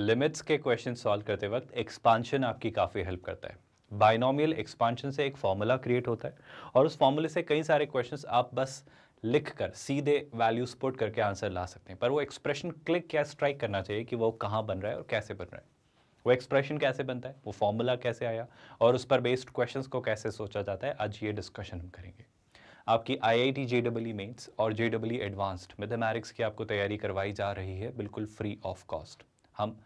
limits के question solve करते वक्त एक्सपांशन आपकी काफ़ी हेल्प करता है बाइनोमियल एक्सपांशन से एक फार्मूला क्रिएट होता है और उस फॉर्मूले से कई सारे क्वेश्चन आप बस लिख कर सीधे वैल्यूज पुट करके आंसर ला सकते हैं पर वो एक्सप्रेशन क्लिक या स्ट्राइक करना चाहिए कि वो कहाँ बन रहा है और कैसे बन रहा है वो एक्सप्रेशन कैसे बनता है वो फॉर्मूला कैसे आया और उस पर बेस्ड क्वेश्चंस को कैसे सोचा जाता है आज ये डिस्कशन हम करेंगे आपकी I I T J W mains और जे डब्ल्यू एडवांस्ड मैथमेटिक्स की आपको तैयारी करवाई जा रही है बिल्कुल फ्री ऑफ कॉस्ट हम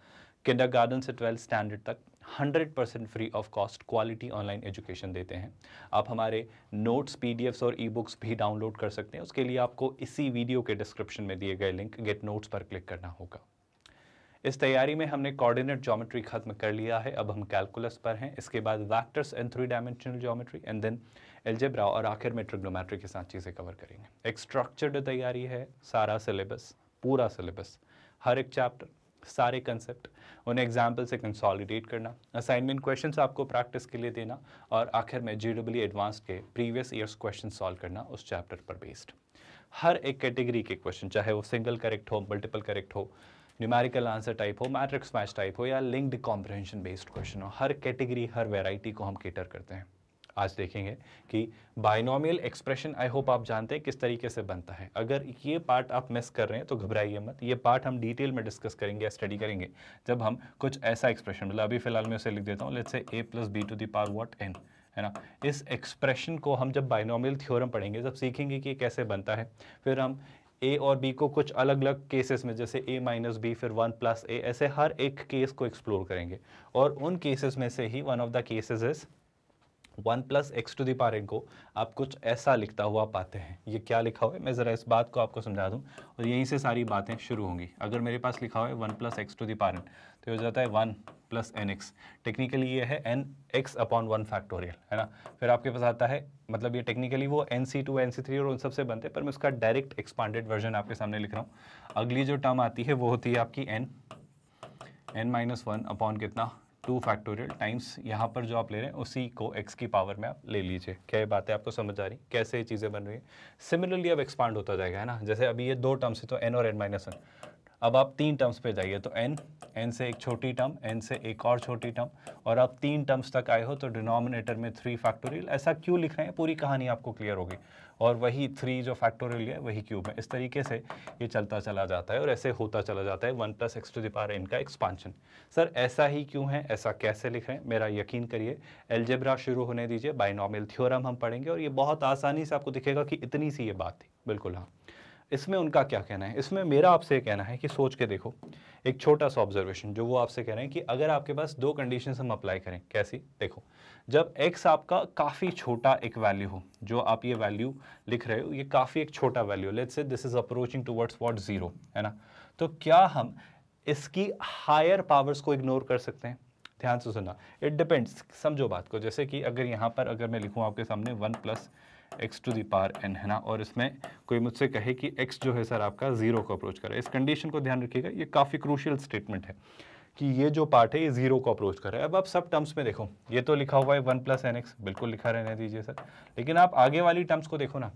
किंडरगार्टन से ट्वेल्थ स्टैंडर्ड तक 100 percent free of cost quality online education देते हैं आप हमारे नोट्स पीडीएफ्स और ई बुक्स भी डाउनलोड कर सकते हैं उसके लिए आपको इसी वीडियो के डिस्क्रिप्शन में दिए गए लिंक गेट नोट्स पर क्लिक करना होगा इस तैयारी में हमने कोऑर्डिनेट ज्योमेट्री खत्म कर लिया है अब हम कैलकुलस पर हैं इसके बाद vectors and three dimensional geometry and then algebra और आखिर में ट्रिग्नोमेट्री के साथ चीज़ें कवर करेंगे एक स्ट्रक्चर्ड तैयारी है सारा सिलेबस पूरा सिलेबस हर एक चैप्टर सारे कंसेप्ट उन्हें एग्जाम्पल से कंसोलिडेट करना असाइनमेंट क्वेश्चन आपको प्रैक्टिस के लिए देना और आखिर में जी डब्ल्यू एडवांस के प्रीवियस ईयर्स क्वेश्चन सॉल्व करना उस चैप्टर पर बेस्ड हर एक कैटेगरी के क्वेश्चन चाहे वो सिंगल करेक्ट हो मल्टीपल करेक्ट हो न्यूमेरिकल आंसर टाइप हो मैट्रिक्स मैच टाइप हो या लिंक्ड कॉम्प्रहेंशन बेस्ड क्वेश्चन हो हर कैटेगरी हर वेराइटी को हम केटर करते हैं आज देखेंगे कि बाइनोमियल एक्सप्रेशन आई होप आप जानते हैं किस तरीके से बनता है अगर ये पार्ट आप मिस कर रहे हैं तो घबराइए मत ये पार्ट हम डिटेल में डिस्कस करेंगे स्टडी करेंगे जब हम कुछ ऐसा एक्सप्रेशन मतलब अभी फिलहाल मैं उसे लिख देता हूँ let's say a plus b to the power what n है ना इस एक्सप्रेशन को हम जब बाइनोमियल थ्योरम पढ़ेंगे जब सीखेंगे कि ये कैसे बनता है फिर हम ए और बी को कुछ अलग अलग केसेस में जैसे ए माइनस बी फिर वन प्लस ए ऐसे हर एक केस को एक्सप्लोर करेंगे और उन केसेस में से ही one of the cases is one plus x to the power को आप कुछ ऐसा लिखता हुआ पाते हैं ये क्या लिखा हुआ है मैं ज़रा इस बात को आपको समझा दूँ और यहीं से सारी बातें शुरू होंगी अगर मेरे पास लिखा हुआ है one plus x to power n तो हो जाता है one plus n x technically ये है n x upon one factorial है ना फिर आपके पास आता है मतलब ये टेक्निकली वो n C two n C three और उन सबसे बनते हैं पर मैं उसका डायरेक्ट एक्सपांडेड वर्जन आपके सामने लिख रहा हूँ अगली जो टर्म आती है वो होती है आपकी n n minus one upon कितना टू फैक्टोरियल टाइम्स यहाँ पर जो आप ले रहे हैं उसी को एक्स की पावर में आप ले लीजिए क्या ये बातें आपको समझ आ रही कैसे ये चीज़ें बन रही है सिमिलरली अब एक्सपांड होता जाएगा है ना जैसे अभी ये दो टर्म्स है तो एन और एन माइनस वन अब आप तीन टर्म्स पे जाइए तो एन एन से एक छोटी टर्म एन से एक और छोटी टर्म और आप तीन टर्म्स तक आए हो तो डिनोमिनेटर में थ्री फैक्टोरियल ऐसा क्यों लिख रहे हैं पूरी कहानी आपको क्लियर होगी और वही थ्री जो फैक्टोरियल है वही क्यूब है इस तरीके से ये चलता चला जाता है और ऐसे होता चला जाता है one plus x to the power n का एक्सपांशन सर ऐसा ही क्यों है ऐसा कैसे लिख रहे हैं मेरा यकीन करिए एल्जेब्रा शुरू होने दीजिए बाइनॉमियल थ्योरम हम पढ़ेंगे और ये बहुत आसानी से आपको दिखेगा कि इतनी सी ये बात थी बिल्कुल हाँ इसमें उनका क्या कहना है इसमें मेरा आपसे कहना है कि सोच के देखो एक छोटा सा ऑब्जर्वेशन जो वो आपसे कह रहे हैं कि अगर आपके पास दो कंडीशन हम अप्लाई करें कैसी देखो जब एक्स आपका काफ़ी छोटा एक वैल्यू हो जो आप ये वैल्यू लिख रहे हो ये काफ़ी एक छोटा value let's say this is approaching towards what zero है ना तो क्या हम इसकी हायर पावर्स को इग्नोर कर सकते हैं ध्यान से सुनना इट डिपेंड्स समझो बात को जैसे कि अगर यहाँ पर अगर मैं लिखूँ आपके सामने one plus x to the power n है ना और इसमें कोई मुझसे कहे कि एक्स जो है सर आपका ज़ीरो को अप्रोच कर रहा है इस कंडीशन को ध्यान रखिएगा ये काफ़ी क्रूशियल स्टेटमेंट है कि ये जो पार्ट है ये जीरो को अप्रोच कर रहा है अब आप सब टर्म्स में देखो ये तो लिखा हुआ है वन प्लस एन एक्स बिल्कुल लिखा रहने दीजिए सर लेकिन आप आगे वाली टर्म्स को देखो ना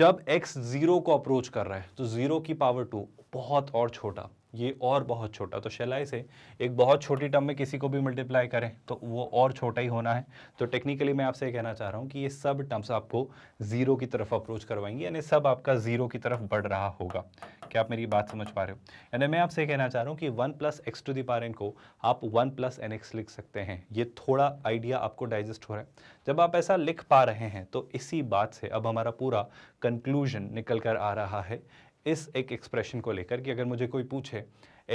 जब एक्स जीरो को अप्रोच कर रहा है तो जीरो की पावर टू बहुत और छोटा ये और बहुत छोटा तो शेलाई से एक बहुत छोटी टर्म में किसी को भी मल्टीप्लाई करें तो वो और छोटा ही होना है तो टेक्निकली मैं आपसे ये कहना चाह रहा हूँ कि ये सब टर्म्स आपको ज़ीरो की तरफ अप्रोच करवाएंगे यानी सब आपका ज़ीरो की तरफ बढ़ रहा होगा क्या आप मेरी बात समझ पा रहे हो यानी मैं आपसे कहना चाह रहा हूँ कि one plus x to the power n को आप वन प्लस एन एक्स लिख सकते हैं ये थोड़ा आइडिया आपको डाइजेस्ट हो रहा है जब आप ऐसा लिख पा रहे हैं तो इसी बात से अब हमारा पूरा कंक्लूजन निकल कर आ रहा है इस एक एक्सप्रेशन को लेकर कि अगर मुझे कोई पूछे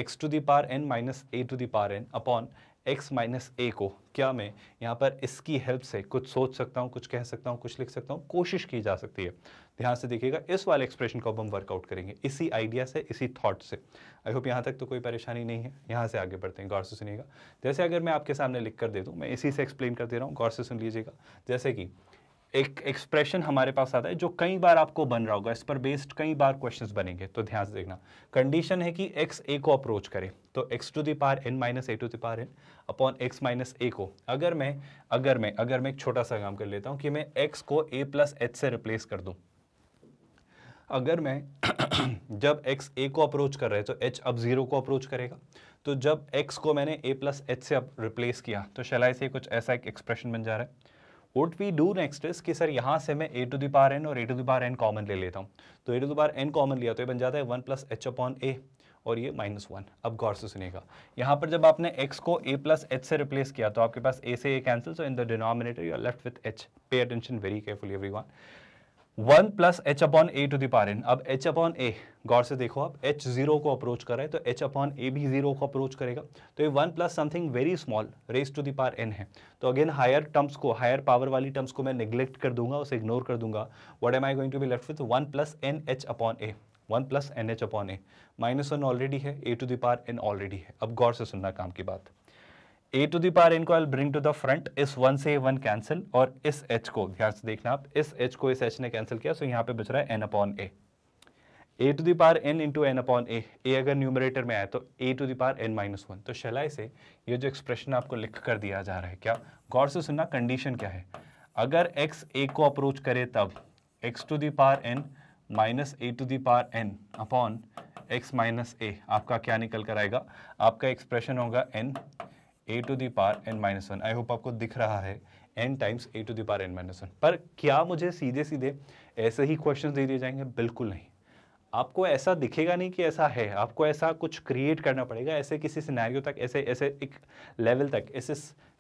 x to the power n minus a to the power n upon x minus a को क्या मैं यहाँ पर इसकी हेल्प से कुछ सोच सकता हूँ कुछ कह सकता हूँ कुछ लिख सकता हूँ कोशिश की जा सकती है ध्यान से देखिएगा इस वाले एक्सप्रेशन को अब हम वर्कआउट करेंगे इसी आइडिया से इसी थॉट से आई होप यहाँ तक तो कोई परेशानी नहीं है यहाँ से आगे बढ़ते हैं गौर से सुनिएगा जैसे अगर मैं आपके सामने लिख कर दे दूँ मैं इसी से एक्सप्लेन कर दे रहा हूँ गौर से सुन लीजिएगा जैसे कि एक एक्सप्रेशन हमारे पास आता है जो कई बार आपको बन रहा होगा इस पर बेस्ड कई बार क्वेश्चंस बनेंगे तो ध्यान से देखना कंडीशन है कि x a को अप्रोच करे तो x to power n minus a to power n upon x minus a को अगर मैं अगर मैं अगर मैं एक छोटा सा काम कर लेता हूँ कि मैं x को a प्लस एच से रिप्लेस कर दूं अगर मैं जब x a को अप्रोच कर रहे तो h अब जीरो को अप्रोच करेगा तो जब x को मैंने a प्लस एच से रिप्लेस किया तो शलाई से कुछ ऐसा एक एक्सप्रेशन बन जा रहा है what we do next is कि सर यहाँ से मैं a to the power n और a to the power n common ले लेता हूँ तो a to the power n common लिया तो ये बन जाता है one plus H upon a और ये माइनस वन अब गौर से सुनेगा यहाँ पर जब आपने x को a प्लस एच से रिप्लेस किया तो आपके पास a से a cancel so in the denominator you are left with h pay attention very careful every one one plus H upon a to the power एन अब एच अपॉन ए गौर से देखो आप एच जीरो को approach कर रहे हैं तो एच अपॉन ए भी जीरो को अप्रोच करेगा तो ये one plus something very small raise to the power n है तो अगेन हायर टर्म्स को हायर पावर वाली टर्म्स को मैं निग्लेक्ट कर दूंगा उसे इग्नोर कर दूंगा what am I going to be left with one plus n h upon a one plus n h upon a minus one already है a to the power n already है अब गौर से सुनना काम की बात ए टू दी पार इनको I bring to the front इस वन से वन कैंसिल और इस एच को ध्यान से देखना आप इस एच को इस एच ने कैंसिल किया सो यहाँ पे बच रहा है n upon a a to the power n into n upon a a अगर न्यूमरेटर में आए तो a to the power n minus one तो शलाई से ये जो एक्सप्रेशन आपको लिख कर दिया जा रहा है क्या गौर से सुनना कंडीशन क्या है अगर एक्स ए को अप्रोच करे तब x to the power n minus a to the power n upon x minus a आपका क्या निकल कर आएगा आपका एक्सप्रेशन होगा n a to the power n minus one I hope आपको दिख रहा है n times a to the power n minus one पर क्या मुझे सीधे सीधे ऐसे ही क्वेश्चन दे दिए जाएंगे बिल्कुल नहीं आपको ऐसा दिखेगा नहीं कि ऐसा है आपको ऐसा कुछ क्रिएट करना पड़ेगा ऐसे किसी सिनेरियो तक ऐसे ऐसे एक लेवल तक ऐसे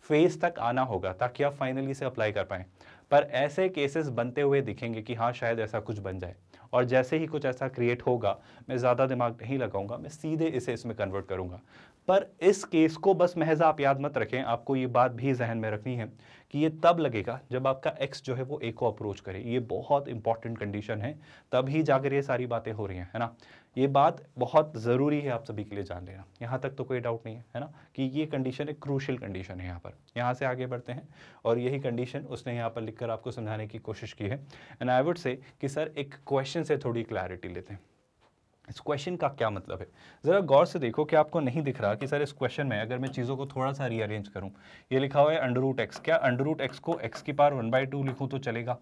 फेज तक आना होगा ताकि आप फाइनली इसे अप्लाई कर पाएँ पर ऐसे केसेस बनते हुए दिखेंगे कि हाँ शायद ऐसा कुछ बन जाए और जैसे ही कुछ ऐसा क्रिएट होगा मैं ज़्यादा दिमाग नहीं लगाऊंगा मैं सीधे इसे इसमें कन्वर्ट करूंगा पर इस केस को बस महज आप याद मत रखें आपको ये बात भी जहन में रखनी है कि ये तब लगेगा जब आपका एक्स जो है वो ए को अप्रोच करे ये बहुत इंपॉर्टेंट कंडीशन है तब ही जाकर ये सारी बातें हो रही हैं है ना ये बात बहुत ज़रूरी है आप सभी के लिए जान लेना यहाँ तक तो कोई डाउट नहीं है है ना कि ये कंडीशन एक क्रूशल कंडीशन है यहाँ पर यहाँ से आगे बढ़ते हैं और यही कंडीशन उसने यहाँ पर लिखकर आपको समझाने की कोशिश की है एंड आई वुड से कि सर एक क्वेश्चन से थोड़ी क्लैरिटी लेते हैं इस क्वेश्चन का क्या मतलब है ज़रा गौर से देखो कि आपको नहीं दिख रहा कि सर इस क्वेश्चन में अगर मैं चीज़ों को थोड़ा सा रीअरेंज करूँ ये लिखा हुआ है अंडर रूट एक्स क्या अंडर रूट एक्स को एक्स की पार वन बाई टू लिखूँ तो चलेगा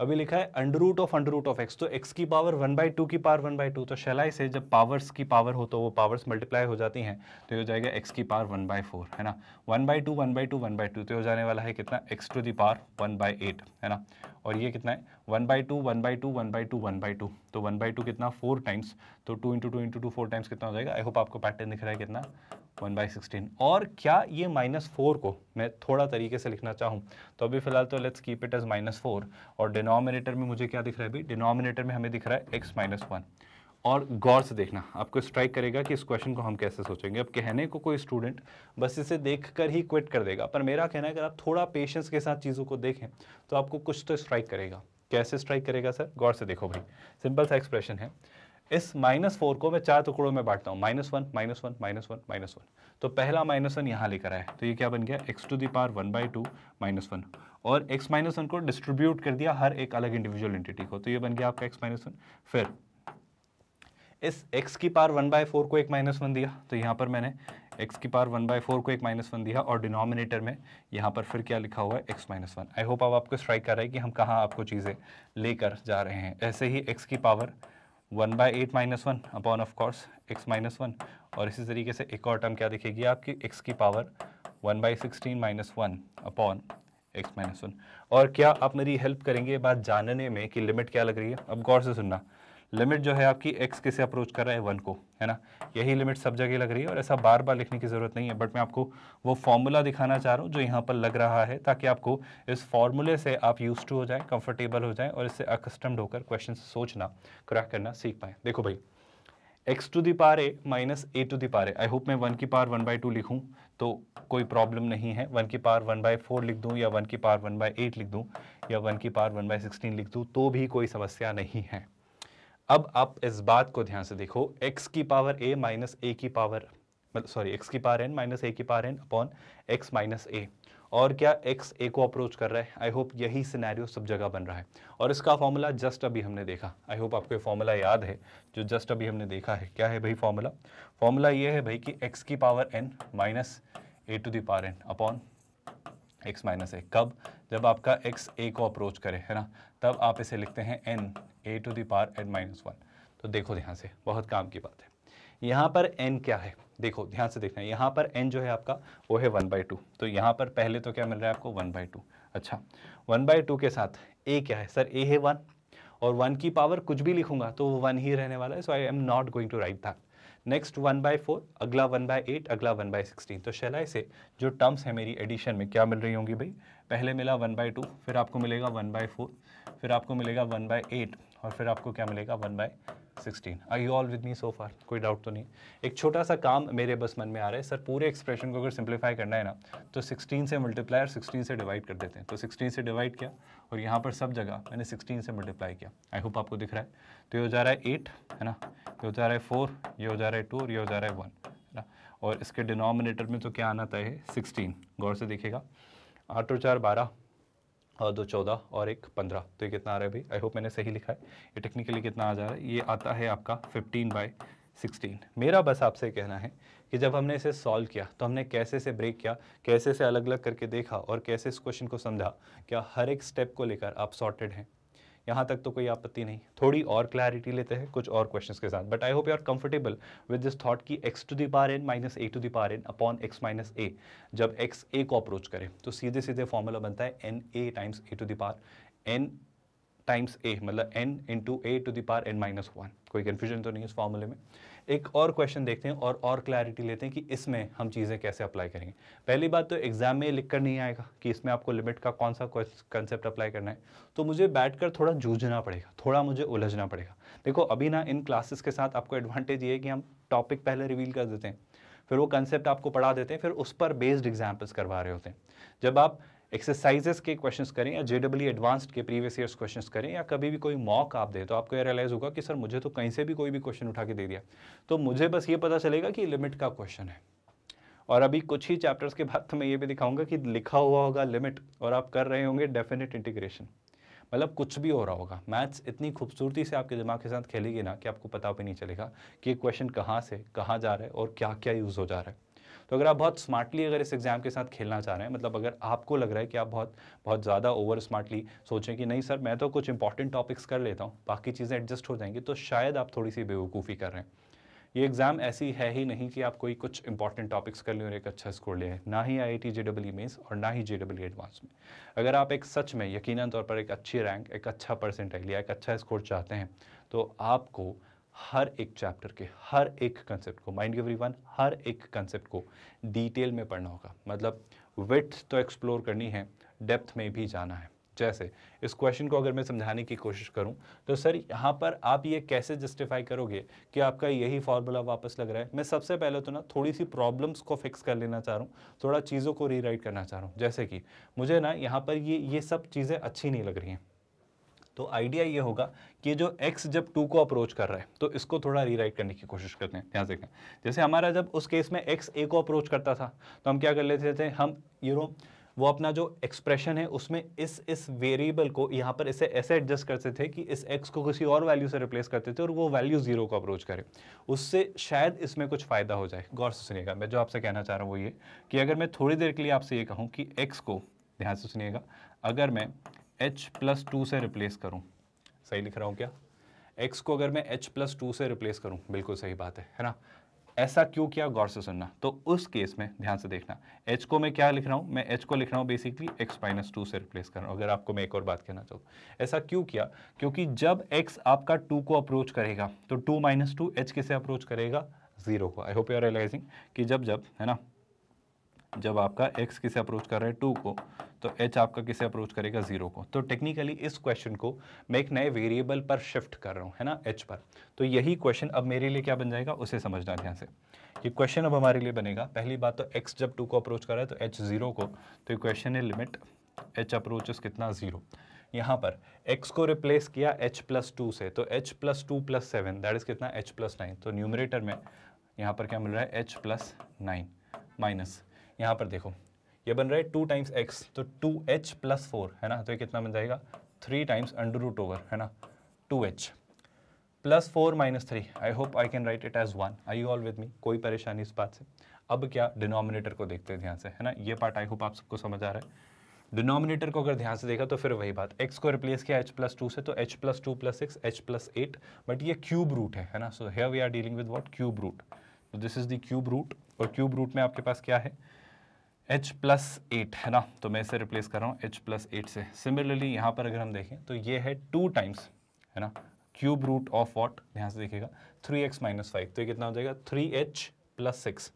अभी लिखा है under root of under root of x तो एक्स की पावर वन बाई टू की पावर वन बाई टू तो शलाई से जब पावर्स की पावर हो तो वो पावर्स मल्टीप्लाई हो जाती हैं तो ये हो जाएगा एक्स की पावर वन बाई फोर है ना one by two one by two one by two तो हो जाने वाला है कितना x to the power one by eight है ना और ये कितना है one by two one by two one by two one by two तो वन बाई टू कितना फोर टाइम्स तो two into two into two four times कितना हो जाएगा आई होप आपको पैटर्न दिख रहा है कितना वन बाई सिक्सटीन और क्या ये माइनस फोर को मैं थोड़ा तरीके से लिखना चाहूँ तो अभी फ़िलहाल तो let's keep it as minus four और डिनोमिनेटर में मुझे क्या दिख रहा है अभी डिनोमिनेटर में हमें दिख रहा है एक्स माइनस वन और गौर से देखना आपको स्ट्राइक करेगा कि इस क्वेश्चन को हम कैसे सोचेंगे अब कहने को कोई स्टूडेंट बस इसे देखकर ही क्विट कर देगा पर मेरा कहना है अगर आप थोड़ा पेशेंस के साथ चीज़ों को देखें तो आपको कुछ तो स्ट्राइक करेगा कैसे स्ट्राइक करेगा सर गौर से देखो भाई सिंपल सा एक्सप्रेशन है इस माइनस फोर को मैं चार टुकड़ों में बांटता हूँ minus one minus one minus one minus one तो पहला माइनस वन यहाँ लेकर आए तो ये क्या बन गया x to the power one by two minus one और एक्स माइनस वन को डिस्ट्रीब्यूट कर दिया हर एक अलग इंडिविजुअल एंटिटी को तो ये बन गया आपका एक्स माइनस वन फिर इस x की पावर वन बाय फोर को एक माइनस वन दिया तो यहाँ पर मैंने x की पावर वन बाय फोर को एक माइनस वन दिया और डिनोमिनेटर में यहाँ पर फिर क्या लिखा हुआ है x minus one I hope अब आपको स्ट्राइक कर रहा है कि हम कहाँ आपको चीज़ें लेकर जा रहे हैं ऐसे ही x की power one by eight minus one upon of course x minus one और इसी तरीके से एक और टर्म क्या दिखेगी आपकी एक्स की power one by sixteen minus one upon x minus one और क्या आप मेरी हेल्प करेंगे बात जानने में कि लिमिट क्या लग रही है अब गौर से सुनना लिमिट जो है आपकी एक्स किसे अप्रोच कर रहा है वन को है ना यही लिमिट सब जगह लग रही है और ऐसा बार बार लिखने की ज़रूरत नहीं है बट मैं आपको वो फॉर्मूला दिखाना चाह रहा हूँ जो यहाँ पर लग रहा है ताकि आपको इस फॉर्मूले से आप यूज टू हो जाए कंफर्टेबल हो जाए और इससे अकस्टम्ड होकर क्वेश्चन सोचना क्रैक करना सीख पाएँ देखो भाई x to the power a minus a to the power a I hope मैं वन की पार वन बाई टू लिखूँ तो कोई प्रॉब्लम नहीं है वन की पार वन बाई फोर लिख दूँ या वन की पार वन बाई एट लिख दूँ या वन की पार वन बाई सिक्सटीन लिख दूँ तो भी कोई समस्या नहीं है अब आप इस बात को ध्यान से देखो एक्स की पावर ए माइनस ए की पावर सॉरी एक्स की पावर एन माइनस ए की power n upon x minus a और क्या एक्स ए को अप्रोच कर रहा है आई होप यही सिनेरियो सब जगह बन रहा है और इसका फॉर्मूला जस्ट अभी हमने देखा आई होप आपको ये फॉर्मूला याद है जो जस्ट अभी हमने देखा है क्या है भाई फॉर्मूला फॉर्मूला ये है भाई कि एक्स की power n minus a to the power n upon x minus a कब जब आपका एक्स ए को अप्रोच करे है ना तब आप इसे लिखते हैं n a to the power n minus one तो देखो ध्यान से बहुत काम की बात है यहाँ पर एन क्या है देखो ध्यान से देखना है यहाँ पर एन जो है आपका वो है वन बाई टू तो यहाँ पर पहले तो क्या मिल रहा है आपको वन बाई टू अच्छा वन बाई टू के साथ ए क्या है सर ए है वन और वन की पावर कुछ भी लिखूंगा तो वो वन ही रहने वाला है so I am not going to write that next one by four अगला वन बाय एट अगला वन बाय सिक्सटीन तो शैलाई से जो टर्म्स हैं मेरी एडिशन में क्या मिल रही होंगी भाई पहले मिला वन बाय टू फिर आपको मिलेगा वन बाय फोर फिर आपको मिलेगा वन बाय एट और फिर आपको क्या मिलेगा one by sixteen I you all with me so far कोई डाउट तो नहीं एक छोटा सा काम मेरे बस मन में आ रहा है सर पूरे एक्सप्रेशन को अगर सिंप्लीफाई करना है ना तो सिक्सटीन से मल्टीप्लाई और सिक्सटीन से डिवाइड कर देते हैं तो सिक्सटीन से डिवाइड किया और यहाँ पर सब जगह मैंने सिक्सटीन से मल्टीप्लाई किया आई होप आपको दिख रहा है तो ये हो जा रहा है एट है ना ये हो जा रहा है फोर ये हो जा रहा है टू और ये हो जा रहा है वन है ना और इसके डिनोमिनेटर में तो क्या आना था है सिक्सटीन गौर से देखेगा आठ और चार बारह और दो चौदह और एक पंद्रह तो ये कितना आ रहा है भाई आई होप मैंने सही लिखा है ये टेक्निकली कितना आ जा रहा है ये आता है आपका फिफ्टीन बाई सिक्सटीन मेरा बस आपसे कहना है कि जब हमने इसे सॉल्व किया तो हमने कैसे से ब्रेक किया कैसे से अलग अलग करके देखा और कैसे इस क्वेश्चन को समझा क्या हर एक स्टेप को लेकर आप सॉर्टेड हैं यहाँ तक तो कोई आपत्ति नहीं थोड़ी और क्लैरिटी लेते हैं कुछ और क्वेश्चंस के साथ but I hope you are comfortable with this thought कि x to the power n minus a to the power n upon x minus a जब एक्स ए को अप्रोच करें तो सीधे सीधे फॉर्मूला बनता है n a times a to the power n times a मतलब n into a to the power n minus one कोई कन्फ्यूजन तो नहीं इस फॉर्मूले में एक और क्वेश्चन देखते हैं और और क्लैरिटी लेते हैं कि इसमें हम चीज़ें कैसे अप्लाई करेंगे पहली बात तो एग्जाम में लिख कर नहीं आएगा कि इसमें आपको लिमिट का कौन सा कंसेप्ट अप्लाई करना है तो मुझे बैठ कर थोड़ा जूझना पड़ेगा थोड़ा मुझे उलझना पड़ेगा देखो अभी ना इन क्लासेस के साथ आपको एडवांटेज ये है कि हम टॉपिक पहले रिवील कर देते हैं फिर वो कंसेप्ट आपको पढ़ा देते हैं फिर उस पर बेस्ड एग्जाम्पल्स करवा रहे होते हैं जब आप एक्सरसाइजेस के क्वेश्चंस करें या जेडब्ल्यू एडवांस्ड e के प्रीवियस ईयर्स क्वेश्चंस करें या कभी भी कोई मॉक आप दे तो आपको ये रियलाइज़ होगा कि सर मुझे तो कहीं से भी कोई भी क्वेश्चन उठा के दे दिया तो मुझे बस ये पता चलेगा कि लिमिट का क्वेश्चन है और अभी कुछ ही चैप्टर्स के बाद तो मैं ये भी दिखाऊंगा कि लिखा हुआ होगा लिमिट और आप कर रहे होंगे डेफिनेट इंटीग्रेशन मतलब कुछ भी हो रहा होगा मैथ्स इतनी खूबसूरती से आपके दिमाग के साथ खेलेगी ना कि आपको पता भी नहीं चलेगा कि क्वेश्चन कहाँ से कहाँ जा रहा है और क्या क्या यूज़ हो जा रहा है तो अगर आप बहुत स्मार्टली अगर इस एग्ज़ाम के साथ खेलना चाह रहे हैं मतलब अगर आपको लग रहा है कि आप बहुत बहुत ज़्यादा ओवर स्मार्टली सोचें कि नहीं सर मैं तो कुछ इंपॉर्टेंट टॉपिक्स कर लेता हूँ बाकी चीज़ें एडजस्ट हो जाएंगी तो शायद आप थोड़ी सी बेवकूफ़ी कर रहे हैं ये एग्ज़ाम ऐसी है ही नहीं कि आप कोई कुछ इंपॉर्टेंट टॉपिक्स कर लें और एक अच्छा स्कोर ले ना ही आई आई टी मेन्स और ना ही जे डब्ल्यू एडवांस में अगर आप एक सच में यकीनन तौर पर एक अच्छी रैंक एक अच्छा परसेंटेज या एक अच्छा स्कोर चाहते हैं तो आपको हर एक चैप्टर के हर एक कंसेप्ट को माइंड एवरी वन हर एक कंसेप्ट को डिटेल में पढ़ना होगा मतलब विथ तो एक्सप्लोर करनी है डेप्थ में भी जाना है जैसे इस क्वेश्चन को अगर मैं समझाने की कोशिश करूं तो सर यहाँ पर आप ये कैसे जस्टिफाई करोगे कि आपका यही फॉर्मूला वापस लग रहा है मैं सबसे पहले तो ना थोड़ी सी प्रॉब्लम्स को फिक्स कर लेना चाह रहा हूं थोड़ा चीज़ों को रीराइट करना चाह रहा हूँ जैसे कि मुझे ना यहाँ पर ये ये सब चीज़ें अच्छी नहीं लग रही हैं तो आइडिया ये होगा कि जो x जब टू को अप्रोच कर रहा है तो इसको थोड़ा रीराइट करने की कोशिश करते हैं ध्यान से देखें जैसे हमारा जब उस केस में x a को अप्रोच करता था तो हम क्या कर लेते थे हम यू नो वो अपना जो एक्सप्रेशन है उसमें इस इस वेरिएबल को यहाँ पर इसे ऐसे एडजस्ट करते थे कि इस एक्स को किसी और वैल्यू से रिप्लेस करते थे और वो वैल्यू ज़ीरो को अप्रोच करे उससे शायद इसमें कुछ फ़ायदा हो जाए गौर से सुनिएगा मैं जो आपसे कहना चाह रहा हूँ वो ये कि अगर मैं थोड़ी देर के लिए आपसे ये कहूँ कि एक्स को ध्यान से सुनिएगा अगर मैं h प्लस टू से रिप्लेस करूं सही लिख रहा हूँ क्या x को अगर मैं h प्लस टू से रिप्लेस करूं बिल्कुल सही बात है है ना ऐसा क्यों किया गौर से सुनना तो उस केस में ध्यान से देखना h को मैं क्या लिख रहा हूं मैं h को लिख रहा हूं बेसिकली x माइनस टू से रिप्लेस कर रहा हूं अगर आपको मैं एक और बात कहना चाहूँ ऐसा क्यों किया क्योंकि जब x आपका 2 को अप्रोच करेगा तो 2 माइनस टू एच किसे अप्रोच करेगा जीरो को I hope you are realizing कि जब जब है ना जब आपका एक्स किसे अप्रोच कर रहा है टू को तो एच आपका किसे अप्रोच करेगा जीरो को तो टेक्निकली इस क्वेश्चन को मैं एक नए वेरिएबल पर शिफ्ट कर रहा हूँ है ना एच पर तो यही क्वेश्चन अब मेरे लिए क्या बन जाएगा उसे समझना ध्यान से ये क्वेश्चन अब हमारे लिए बनेगा पहली बात तो एक्स जब टू को अप्रोच कर रहा है तो एच जीरो को तो ये क्वेश्चन है लिमिट एच अप्रोच कितना जीरो यहाँ पर x को रिप्लेस किया h प्लस टू से तो h plus two plus seven that is कितना h प्लस नाइन तो न्यूमरेटर में यहाँ पर क्या मिल रहा है h प्लस नाइन माइनस यहाँ पर देखो ये बन रहा है टू टाइम्स एक्स तो टू एच प्लस फोर है ना तो ये कितना बन जाएगा three times under root over है ना two h plus four minus three I hope I can write it as one I you all with me कोई परेशानी इस बात से अब क्या डिनोमिनेटर को देखते हैं ध्यान से है ना ये पार्ट आई होप आप सबको समझ आ रहा है डिनोमिनेटर को अगर ध्यान से देखा तो फिर वही बात एक्स को रिप्लेस किया एच प्लस टू से तो h plus two plus six h plus eight but ये क्यूब रूट है है ना so here we are dealing with what cube root तो this is the cube root और क्यूब रूट में आपके पास क्या है एच प्लस एट है ना तो मैं इसे रिप्लेस कर रहा हूँ एच प्लस एट से सिमिलरली यहाँ पर अगर हम देखें तो ये है टू टाइम्स है ना क्यूब रूट ऑफ वॉट यहाँ से देखिएगा थ्री एक्स माइनस फाइव तो ये कितना हो जाएगा three h plus six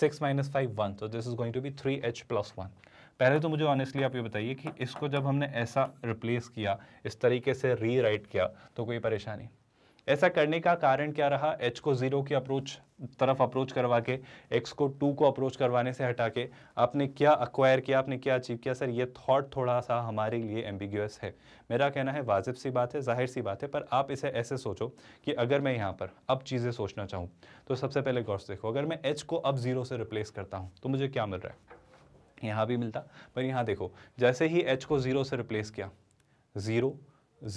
six minus five one तो this is going to be three h plus one पहले तो मुझे ऑनेस्टली आप ये बताइए कि इसको जब हमने ऐसा रिप्लेस किया इस तरीके से रीराइट किया तो कोई परेशानी ऐसा करने का कारण क्या रहा एच को ज़ीरो की अप्रोच तरफ अप्रोच करवा के एक्स को टू को अप्रोच करवाने से हटा के आपने क्या अक्वायर किया आपने क्या अचीव किया सर ये थॉट थोड़ा सा हमारे लिए एम्बिग्यूस है मेरा कहना है वाजिब सी बात है जाहिर सी बात है पर आप इसे ऐसे सोचो कि अगर मैं यहाँ पर अब चीज़ें सोचना चाहूँ तो सबसे पहले गौर से देखो अगर मैं एच को अब ज़ीरो से रिप्लेस करता हूँ तो मुझे क्या मिल रहा है यहाँ भी मिलता पर यहाँ देखो जैसे ही एच को ज़ीरो से रिप्लेस किया ज़ीरो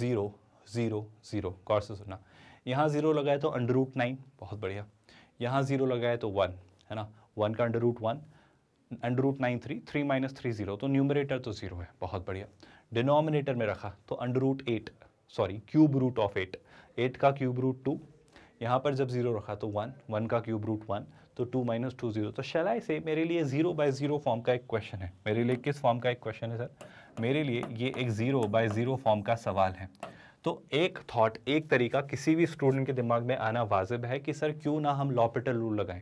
ज़ीरो ज़ीरो ज़ीरो गौर से सुनना यहाँ ज़ीरो लगाए तो अंडर रूट नाइन बहुत बढ़िया यहाँ ज़ीरो लगाए तो वन है ना वन का under root one under root nine three three minus three zero तो न्यूमरेटर तो ज़ीरो है बहुत बढ़िया डिनोमिनेटर में रखा तो under root eight sorry cube root of eight eight का क्यूब रूट टू यहाँ पर जब ज़ीरो रखा तो वन वन का क्यूब रूट वन तो टू माइनस टू ज़ीरो तो शलाई से मेरे लिए ज़ीरो बाय ज़ीरो फॉर्म का एक क्वेश्चन है मेरे लिए किस फॉर्म का एक क्वेश्चन है सर मेरे लिए ये एक ज़ीरो बाय ज़ीरो फॉर्म का सवाल है तो एक थॉट एक तरीका किसी भी स्टूडेंट के दिमाग में आना वाजिब है कि सर क्यों ना हम लॉपिटल रूल लगाएं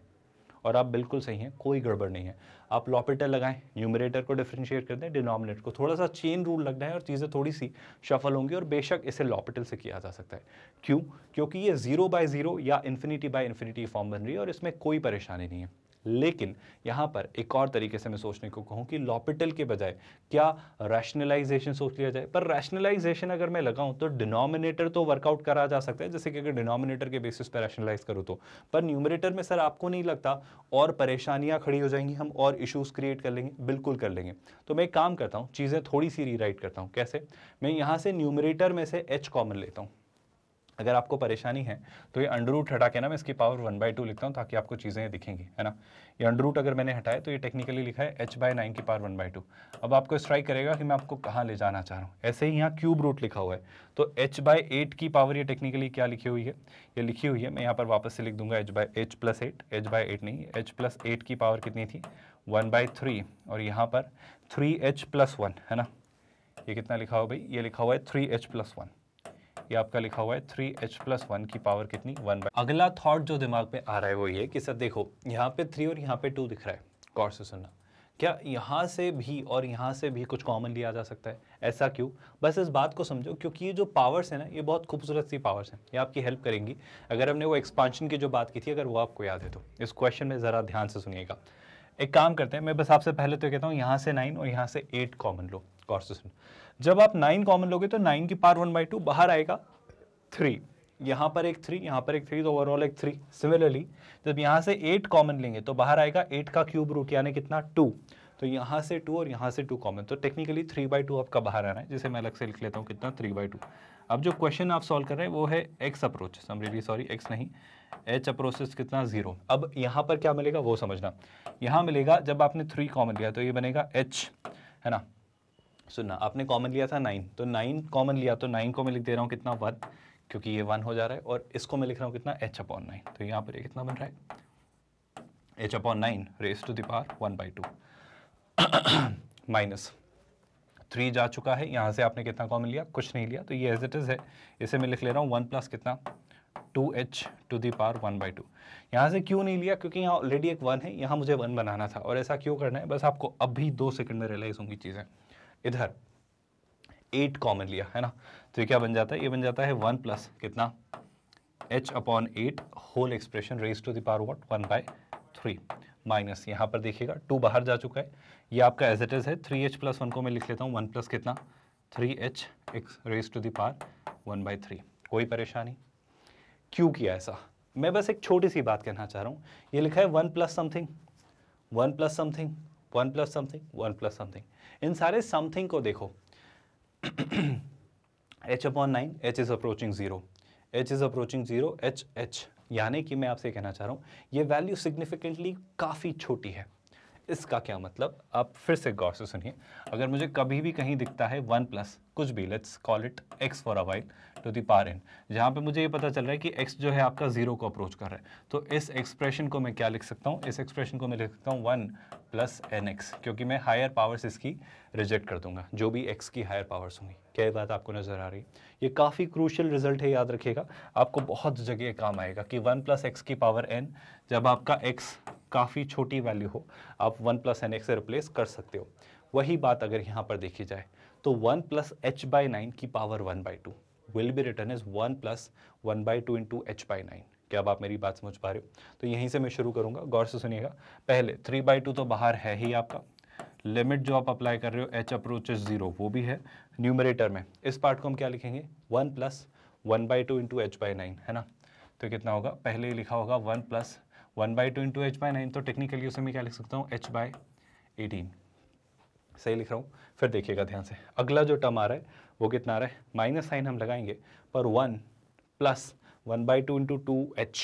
और आप बिल्कुल सही हैं कोई गड़बड़ नहीं है आप लॉपिटल लगाएं न्यूमरेटर को डिफ्रेंशिएट कर दें डिनोमिनेटर को थोड़ा सा चेन रूल लग जाए और चीज़ें थोड़ी सी शफल होंगी और बेशक इसे लॉपिटल से किया जा सकता है क्यों क्योंकि ये जीरो बाय ज़ीरो या इन्फिनिटी बाय इन्फिनिटी फॉर्म बन रही है और इसमें कोई परेशानी नहीं है लेकिन यहाँ पर एक और तरीके से मैं सोचने को कहूँ कि लॉपिटल के बजाय क्या रैशनलाइजेशन सोच लिया जाए पर रैशनलाइजेशन अगर मैं लगाऊँ तो डिनोमिनेटर तो वर्कआउट करा जा सकता है जैसे कि अगर डिनोमिनेटर के बेसिस पर रैशनलाइज करूँ तो पर न्यूमिनेटर में सर आपको नहीं लगता और परेशानियाँ खड़ी हो जाएंगी हम और इशूज़ क्रिएट कर लेंगे बिल्कुल कर लेंगे तो मैं एक काम करता हूँ चीज़ें थोड़ी सी रीराइट करता हूँ कैसे मैं यहाँ से न्यूमरेटर में से एच कॉमन लेता हूँ अगर आपको परेशानी है तो ये अंडर रूट हटा के ना मैं इसकी पावर वन बाई टू लिखता हूँ ताकि आपको चीज़ें दिखेंगी है ना ये अंडर रूट अगर मैंने हटाया तो ये टेक्निकली लिखा है एच बाय नाइन की पावर वन बाई टू अब आपको स्ट्राइक करेगा कि मैं आपको कहाँ ले जाना चाह रहा हूँ ऐसे ही यहाँ क्यूब रूट लिखा हुआ है तो एच बाय एट की पावर ये टेक्निकली क्या लिखी हुई है ये लिखी हुई है मैं यहाँ पर वापस से लिख दूंगा h by h plus eight h by eight नहीं एच प्लस एट की पावर कितनी थी वन बाई थ्री और यहाँ पर थ्री एच प्लस वन है ना ये कितना लिखा हुआ भाई ये लिखा हुआ है थ्री एच प्लस वन ये आपका लिखा हुआ है थ्री एच प्लस वन की पावर कितनी वन बाई अगला थॉट जो दिमाग में आ रहा है वो ये कि सर देखो यहाँ पे थ्री और यहाँ पे टू दिख रहा है गौर से सुनना क्या यहाँ से भी और यहाँ से भी कुछ कॉमन लिया जा सकता है ऐसा क्यों बस इस बात को समझो क्योंकि ये जो पावर्स हैं ना ये बहुत खूबसूरत सी पावर्स हैं ये आपकी हेल्प करेंगी अगर हमने वो एक्सपांशन की जो बात की थी अगर वो आपको याद है तो इस क्वेश्चन में ज़रा ध्यान से सुनिएगा एक काम करते हैं मैं बस आपसे पहले तो कहता हूँ यहाँ से नाइन और यहाँ से एट कॉमन लो गौर से सुनो जब आप नाइन कॉमन लोगे तो नाइन की पार वन बाई टू बाहर आएगा थ्री यहाँ पर एक थ्री यहाँ पर एक थ्री तो ओवरऑल एक थ्री सिमिलरली जब यहाँ से एट कॉमन लेंगे तो बाहर आएगा एट का क्यूब रूट यानी कितना टू तो यहाँ से टू और यहाँ से टू कॉमन तो टेक्निकली थ्री बाई टू आपका बाहर आ रहा है जिसे मैं अलग से लिख लेता हूँ कितना थ्री बाई टू अब जो क्वेश्चन आप सॉल्व कर रहे हैं वो है एक्स अप्रोच समरी सॉरी एक्स नहीं एच अप्रोसेस कितना जीरो अब यहाँ पर क्या मिलेगा वो समझना यहाँ मिलेगा जब आपने थ्री कॉमन लिया तो ये बनेगा एच है ना सुनना आपने कॉमन लिया था नाइन तो नाइन कॉमन लिया तो नाइन को मैं लिख दे रहा हूँ कितना वन क्योंकि ये वन हो जा रहा है और इसको मैं लिख रहा हूँ कितना एच अपॉन नाइन तो यहाँ पर ये कितना बन रहा है h upon nine raise to the power one by two minus three जा चुका है यहाँ से आपने कितना कॉमन लिया कुछ नहीं लिया तो ये एज इट इज़ है इसे मैं लिख ले रहा हूँ वन प्लस कितना two h to the one by two यहाँ से क्यों नहीं लिया क्योंकि यहाँ ऑलरेडी एक वन है यहाँ मुझे वन बनाना था और ऐसा क्यों करना है बस आपको अभी दो सेकंड में रियलाइज़ होंगी चीज़ें इधर एट कॉमन लिया है ना तो ये क्या बन जाता है ये बन जाता है वन प्लस कितना h upon eight whole expression raise to the power what one by three minus यहाँ पर देखिएगा टू बाहर जा चुका है ये आपका एज इट इज़ है थ्री एच प्लस वन को मैं लिख लेता हूँ वन प्लस कितना three h x raise to the power one by three कोई परेशानी क्यों किया ऐसा मैं बस एक छोटी सी बात कहना चाह रहा हूँ ये लिखा है one plus something one plus something one plus something one plus something इन सारे समथिंग को देखो h upon nine h is approaching zero h is approaching zero h h यानी कि मैं आपसे कहना चाह रहा हूँ ये वैल्यू सिग्निफिकेंटली काफ़ी छोटी है इसका क्या मतलब आप फिर से गौर से सुनिए अगर मुझे कभी भी कहीं दिखता है वन प्लस कुछ भी let's call it x for a while to the power n जहाँ पे मुझे ये पता चल रहा है कि एक्स जो है आपका ज़ीरो को अप्रोच कर रहा है तो इस एक्सप्रेशन को मैं क्या लिख सकता हूँ इस एक्सप्रेशन को मैं लिख सकता हूँ वन प्लस एन एक्स क्योंकि मैं हायर पावर्स इसकी रिजेक्ट कर दूंगा जो भी एक्स की हायर पावर्स होंगी क्या ये बात आपको नज़र आ रही है ये काफ़ी क्रूशल रिजल्ट है याद रखिएगा आपको बहुत जगह काम आएगा कि वन प्लस एक्स की पावर एन जब आपका एक्स काफ़ी छोटी वैल्यू हो आप वन प्लस एन एक्स से रिप्लेस कर सकते हो वही बात अगर यहाँ पर देखी जाए तो one plus h by nine की power one by two will be written is one plus one by two into h by nine क्या अब आप मेरी बात समझ पा रहे हो तो यहीं से मैं शुरू करूँगा गौर से सुनिएगा पहले थ्री बाई टू तो बाहर है ही आपका लिमिट जो आप अप्लाई कर रहे हो एच अप्रोच ज़ीरो वो भी है न्यूमरेटर में इस पार्ट को हम क्या लिखेंगे one plus one by two into h by nine है ना तो कितना होगा पहले ही लिखा होगा one plus one by two into h by nine तो टेक्निकली उसे मैं क्या लिख सकता हूँ एच बाई एटीन सही लिख रहा हूँ फिर देखिएगा ध्यान से अगला जो टर्म आ रहा है वो कितना आ रहा है माइनस साइन हम लगाएंगे पर one plus one by two into two h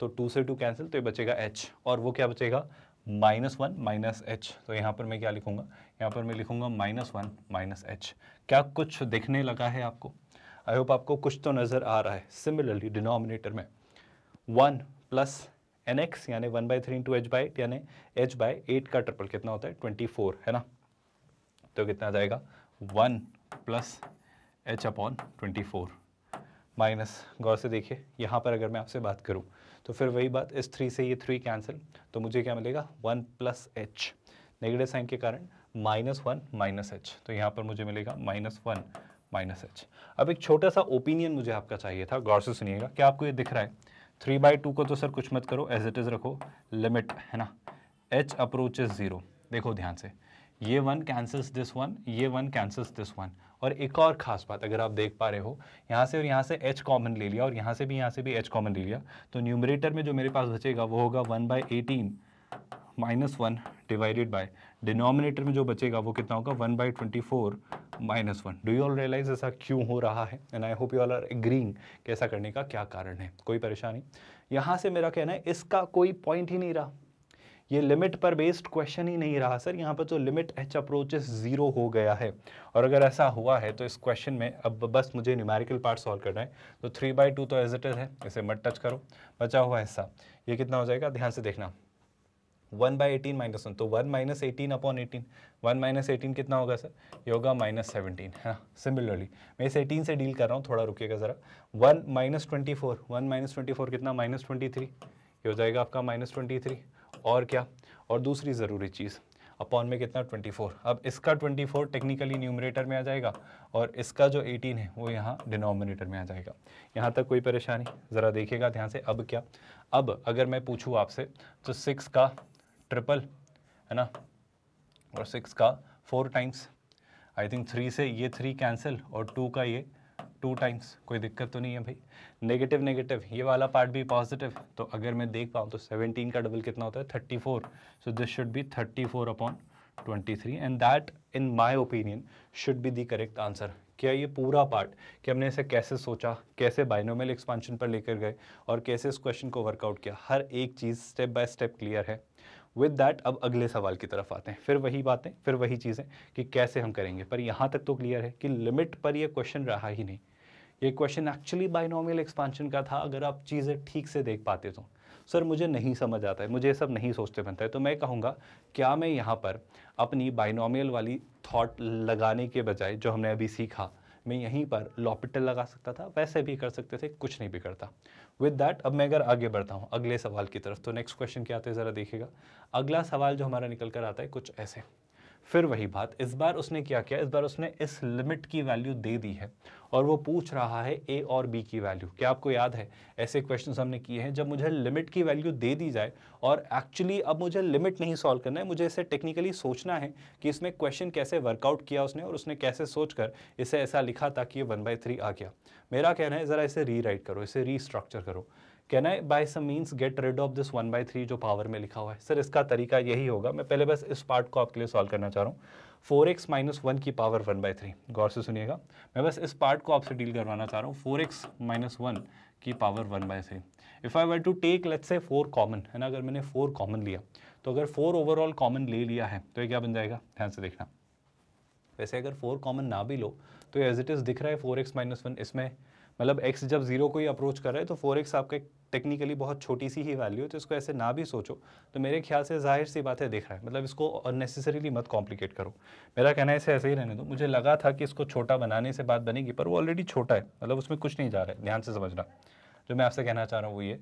तो टू से टू कैंसिल तो ये बचेगा एच और वो क्या बचेगा माइनस वन माइनस एच तो यहाँ पर मैं क्या लिखूँगा यहाँ पर मैं लिखूँगा माइनस वन माइनस एच क्या कुछ दिखने लगा है आपको आई होप आपको कुछ तो नज़र आ रहा है सिमिलरली डिनोमिनेटर में वन प्लस एन एक्स यानी one by three into h by यानी एच बाई एट का ट्रिपल कितना होता है ट्वेंटी फोर है ना तो कितना जाएगा one plus H upon twenty four minus गौर से देखिए यहाँ पर अगर मैं आपसे बात करूँ तो फिर वही बात इस थ्री से ये थ्री कैंसिल तो मुझे क्या मिलेगा one plus h negative sign के कारण माइनस वन माइनस एच तो यहाँ पर मुझे मिलेगा माइनस वन माइनस एच अब एक छोटा सा ओपिनियन मुझे आपका चाहिए था गौर से सुनिएगा क्या आपको ये दिख रहा है थ्री बाई टू को तो सर कुछ मत करो एज इट इज़ रखो लिमिट है ना एच अप्रोच इज़ ज़ीरो देखो ध्यान से ये वन कैंसल्स दिस वन ये वन कैंसल्स दिस वन और एक और खास बात अगर आप देख पा रहे हो यहाँ से और यहाँ से एच कॉमन ले लिया और यहाँ से भी यहाँ से भी एच कॉमन ले लिया तो न्यूमरेटर में जो मेरे पास बचेगा वो होगा one by eighteen minus one divided by denominator में जो बचेगा वो कितना होगा one by twenty four minus one do you all realize ऐसा क्यों हो रहा है and I hope you all are agreeing कि ऐसा करने का क्या कारण है कोई परेशानी यहाँ से मेरा कहना है इसका कोई पॉइंट ही नहीं रहा ये लिमिट पर बेस्ड क्वेश्चन ही नहीं रहा सर यहाँ पर तो लिमिट एच अप्रोचेस ज़ीरो हो गया है और अगर ऐसा हुआ है तो इस क्वेश्चन में अब बस मुझे न्यूमेरिकल पार्ट सॉल्व करना है तो थ्री बाई टू तो एज इट इज़ है इसे मत टच करो बचा हुआ हिस्सा ये कितना हो जाएगा ध्यान से देखना one by eighteen minus one तो one minus eighteen upon eighteen one minus eighteen कितना होगा सर ये होगा माइनस सेवनटीन है ना सिमिलरली मैं इस एटीन से डील कर रहा हूँ थोड़ा रुकिएगा ज़रा one minus twenty four one minus twenty four कितना माइनस ट्वेंटी थ्री ये हो जाएगा आपका माइनस ट्वेंटी थ्री और क्या और दूसरी ज़रूरी चीज़ अपॉन में कितना 24 अब इसका 24 टेक्निकली न्यूमरेटर में आ जाएगा और इसका जो 18 है वो यहाँ डिनोमिनेटर में आ जाएगा यहाँ तक कोई परेशानी ज़रा देखिएगा ध्यान से अब क्या अब अगर मैं पूछूँ आपसे तो सिक्स का ट्रिपल है ना और सिक्स का four times I think three से ये थ्री कैंसिल और टू का ये टू टाइम्स कोई दिक्कत तो नहीं है भाई नेगेटिव नेगेटिव ये वाला पार्ट भी पॉजिटिव तो अगर मैं देख पाऊँ तो 17 का डबल कितना होता है 34 so this should be 34 four upon twenty and that in my opinion should be the correct answer क्या ये पूरा पार्ट कि हमने इसे कैसे सोचा कैसे बाइनोमल एक्सपांशन पर लेकर गए और कैसे इस क्वेश्चन को वर्कआउट किया हर एक चीज़ स्टेप बाय स्टेप क्लियर है विद दैट अब अगले सवाल की तरफ आते हैं फिर वही बातें फिर वही चीज़ें कि कैसे हम करेंगे पर यहाँ तक तो क्लियर है कि लिमिट पर यह क्वेश्चन रहा ही नहीं ये क्वेश्चन एक्चुअली बाइनोमियल एक्सपांशन का था अगर आप चीज़ें ठीक से देख पाते तो सर मुझे नहीं समझ आता है मुझे ये सब नहीं सोचते बनता है तो मैं कहूँगा क्या मैं यहाँ पर अपनी बाइनोमियल वाली थॉट लगाने के बजाय जो हमने अभी सीखा मैं यहीं पर लॉपिटल लगा सकता था वैसे भी कर सकते थे कुछ नहीं भी करता विद डैट अब मैं अगर आगे बढ़ता हूँ अगले सवाल की तरफ तो नेक्स्ट क्वेश्चन क्या आता है ज़रा देखिएगा अगला सवाल जो हमारा निकल कर आता है कुछ ऐसे फिर वही बात इस बार उसने क्या किया इस बार उसने इस लिमिट की वैल्यू दे दी है और वो पूछ रहा है ए और बी की वैल्यू क्या आपको याद है ऐसे क्वेश्चन हमने किए हैं जब मुझे लिमिट की वैल्यू दे दी जाए और एक्चुअली अब मुझे लिमिट नहीं सॉल्व करना है मुझे इसे टेक्निकली सोचना है कि इसमें क्वेश्चन कैसे वर्कआउट किया उसने और उसने कैसे सोच कर इसे ऐसा लिखा ताकि ये वन बाई थ्री आ गया मेरा कहना है ज़रा इसे राइट करो इसे रीस्ट्रक्चर करो can I by some means get rid of this one by three जो पावर में लिखा हुआ है सर इसका तरीका यही होगा मैं पहले बस इस पार्ट को आपके लिए सॉल्व करना चाह रहा हूँ फोर एक्स माइनस वन की पावर वन बाई थ्री गौर से सुनिएगा मैं बस इस पार्ट को आपसे डील करवाना चाह रहा हूँ फोर एक्स माइनस वन की power one by three if I want to take let's say four common है ना अगर मैंने फोर कॉमन लिया तो अगर फोर ओवरऑल कॉमन ले लिया है तो ये क्या बन जाएगा ध्यान से देखना वैसे अगर फोर कॉमन ना भी लो तो एज इट इज़ दिख रहा है फोर एक्स माइनस वन इसमें मतलब एक्स जब जीरो को ही अप्रोच कर रहा है तो फोर एक्स आपका टेक्निकली बहुत छोटी सी ही वैल्यू है तो इसको ऐसे ना भी सोचो तो मेरे ख्याल से जाहिर सी बात है दिख रहा है मतलब इसको अननेसेसरीली मत कॉम्प्लिकेट करो मेरा कहना है इसे ऐसे ही रहने दो मुझे लगा था कि इसको छोटा बनाने से बात बनेगी पर वो ऑलरेडी छोटा है मतलब उसमें कुछ नहीं जा रहा है ध्यान से समझना जो मैं आपसे कहना चाह रहा हूँ वो ये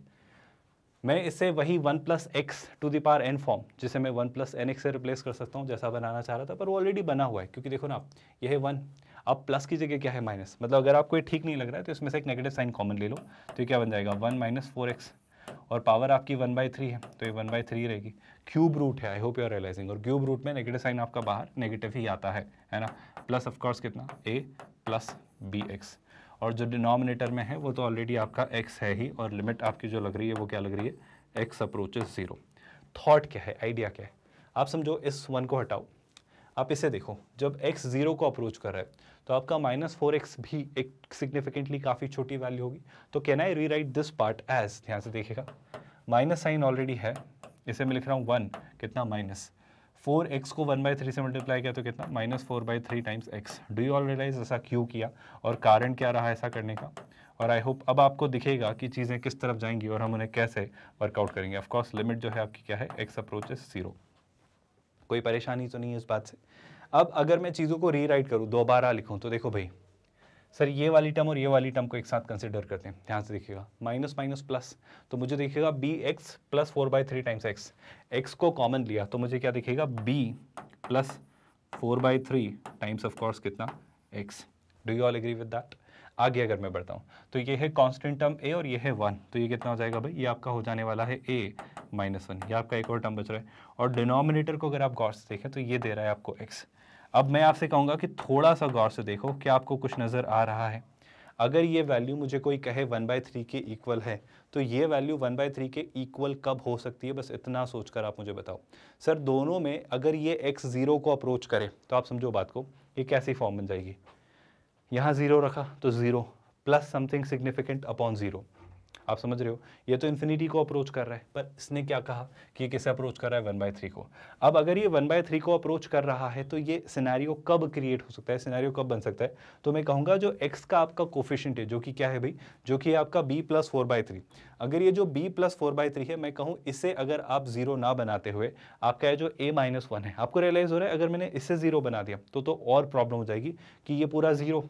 मैं इससे वही one plus x to the power n form जिसे मैं वन प्लस एन एक्स से रिप्लेस कर सकता हूँ जैसा बनाना चाह रहा था पर वो ऑलरेडी बना हुआ है क्योंकि देखो ना यह वन अब प्लस की जगह क्या है माइनस मतलब अगर आपको ये ठीक नहीं लग रहा है तो इसमें से एक नेगेटिव साइन कॉमन ले लो तो ये क्या बन जाएगा वन माइनस फोर एक्स और पावर आपकी वन बाई थ्री है तो ये वन बाई थ्री रहेगी क्यूब रूट है I hope you are realizing और क्यूब रूट में नेगेटिव साइन आपका बाहर नेगेटिव ही आता है है ना प्लस ऑफकोर्स कितना ए प्लस बी एक्स और जो डिनोमिनेटर में है वो तो ऑलरेडी आपका एक्स है ही और लिमिट आपकी जो लग रही है वो क्या लग रही है एक्स अप्रोचेज ज़ीरो थाट क्या है आइडिया क्या है आप समझो इस वन को हटाओ आप इसे देखो जब x ज़ीरो को अप्रोच कर रहा है तो आपका माइनस फोर एक्स भी एक सिग्निफिकेंटली काफ़ी छोटी वैल्यू होगी तो कैन आई री राइट दिस पार्ट एज ध्यान से देखेगा माइनस साइन ऑलरेडी है इसे मैं लिख रहा हूँ वन कितना माइनस फोर एक्स को वन बाई थ्री से मल्टीप्लाई किया तो कितना minus four by three times x do you all realize ऐसा क्यों किया और कारण क्या रहा ऐसा करने का और आई होप अब आपको दिखेगा कि चीज़ें किस तरफ जाएंगी और हम उन्हें कैसे वर्कआउट करेंगे ऑफकोर्स लिमिट जो है आपकी क्या है एक्स अप्रोचेस जीरो कोई परेशानी तो नहीं है इस बात से अब अगर मैं चीज़ों को री राइट करूँ दोबारा लिखूँ तो देखो भाई सर ये वाली टर्म और ये वाली टर्म को एक साथ कंसिडर करते हैं ध्यान से देखिएगा माइनस माइनस प्लस तो मुझे देखिएगा b x plus four by three times x x को कॉमन लिया तो मुझे क्या दिखेगा b plus four by three times of course कितना x do you all agree with that आगे अगर मैं बढ़ता हूँ तो ये है कॉन्स्टेंट टर्म ए और ये है वन तो ये कितना हो जाएगा भाई ये आपका हो जाने वाला है ए माइनस वन ये आपका एक और टर्म बच रहा है और डिनोमिनेटर को अगर आप गौर से देखें तो ये दे रहा है आपको एक्स अब मैं आपसे कहूँगा कि थोड़ा सा गौर से देखो क्या आपको कुछ नज़र आ रहा है अगर ये वैल्यू मुझे कोई कहे वन बाय थ्री के इक्वल है तो ये वैल्यू वन बाय थ्री के इक्वल कब हो सकती है बस इतना सोचकर आप मुझे बताओ सर दोनों में अगर ये एक्स ज़ीरो को अप्रोच करे तो आप समझो बात को ये कैसी फॉर्म बन जाएगी यहाँ ज़ीरो रखा तो zero plus something significant upon zero आप समझ रहे हो ये तो इन्फिनिटी को अप्रोच कर रहा है पर इसने क्या कहा कि ये किसे अप्रोच कर रहा है वन बाय थ्री को अब अगर ये वन बाय थ्री को अप्रोच कर रहा है तो ये सिनेरियो कब क्रिएट हो सकता है सिनेरियो कब बन सकता है तो मैं कहूँगा जो एक्स का आपका कोफिशेंट है जो कि क्या है भाई जो कि आपका b plus four by three अगर ये जो b plus four by three है मैं कहूँ इसे अगर आप जीरो ना बनाते हुए आपका ये जो ए माइनस वन है आपको रियलाइज़ हो रहा है अगर मैंने इससे जीरो बना दिया तो तो और प्रॉब्लम हो जाएगी कि ये पूरा जीरो